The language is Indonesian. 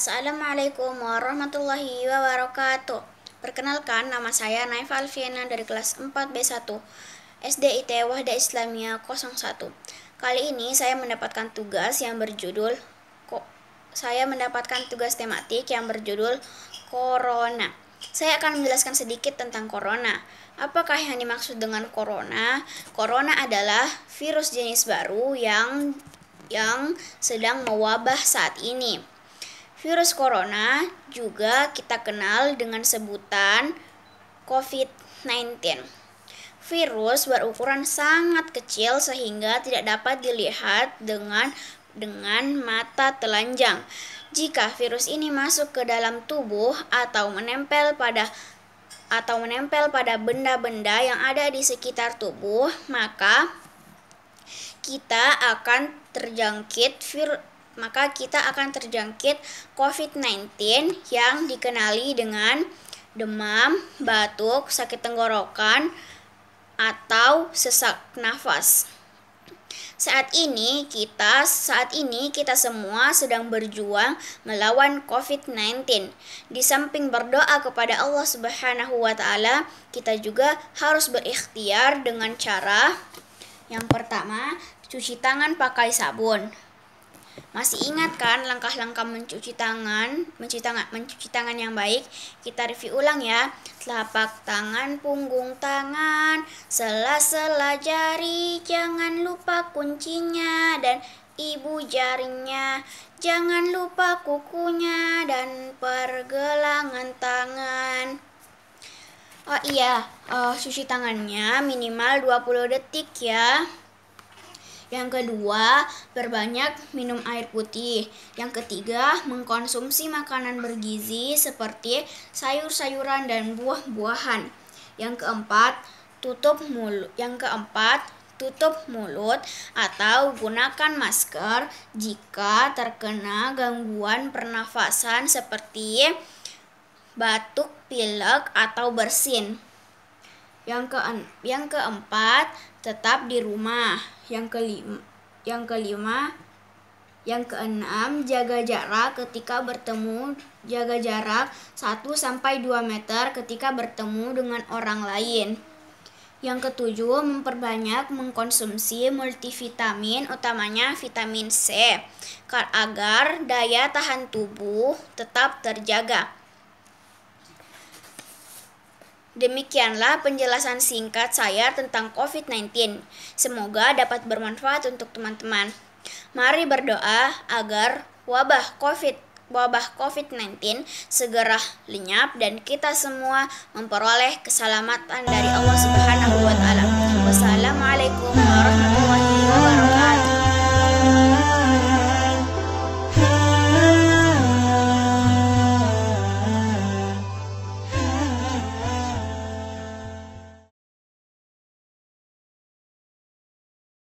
Assalamualaikum warahmatullahi wabarakatuh. Perkenalkan, nama saya Naif Alfiana dari kelas 4B1 SDIT Wahda Islamia 01. Kali ini saya mendapatkan tugas yang berjudul kok saya mendapatkan tugas tematik yang berjudul Corona. Saya akan menjelaskan sedikit tentang corona. Apakah yang dimaksud dengan corona? Corona adalah virus jenis baru yang yang sedang mewabah saat ini Virus corona juga kita kenal dengan sebutan COVID-19. Virus berukuran sangat kecil sehingga tidak dapat dilihat dengan dengan mata telanjang. Jika virus ini masuk ke dalam tubuh atau menempel pada atau menempel pada benda-benda yang ada di sekitar tubuh, maka kita akan terjangkit virus maka kita akan terjangkit COVID-19 yang dikenali dengan demam, batuk, sakit tenggorokan, atau sesak nafas. Saat ini kita saat ini kita semua sedang berjuang melawan COVID-19. Di samping berdoa kepada Allah Subhanahu wa taala, kita juga harus berikhtiar dengan cara yang pertama, cuci tangan pakai sabun. Masih ingat kan langkah-langkah mencuci tangan, mencuci tangan, mencuci tangan yang baik? Kita review ulang ya. Telapak tangan, punggung tangan, sela-sela jari, jangan lupa kuncinya dan ibu jarinya. Jangan lupa kukunya dan pergelangan tangan. Oh iya, uh, cuci tangannya minimal 20 detik ya. Yang kedua, berbanyak minum air putih. Yang ketiga, mengkonsumsi makanan bergizi seperti sayur-sayuran dan buah-buahan. Yang keempat, tutup mulut. Yang keempat, tutup mulut atau gunakan masker jika terkena gangguan pernafasan seperti batuk, pilek, atau bersin. Yang, ke, yang keempat, tetap di rumah. Yang kelima, yang kelima, yang keenam, jaga jarak ketika bertemu, jaga jarak 1 sampai 2 meter ketika bertemu dengan orang lain. Yang ketujuh, memperbanyak mengkonsumsi multivitamin, utamanya vitamin C, agar daya tahan tubuh tetap terjaga. Demikianlah penjelasan singkat saya tentang COVID-19. Semoga dapat bermanfaat untuk teman-teman. Mari berdoa agar wabah COVID wabah COVID-19 segera lenyap dan kita semua memperoleh keselamatan dari Allah Subhanahu wa taala. Wassalamualaikum warahmatullahi wabarakatuh.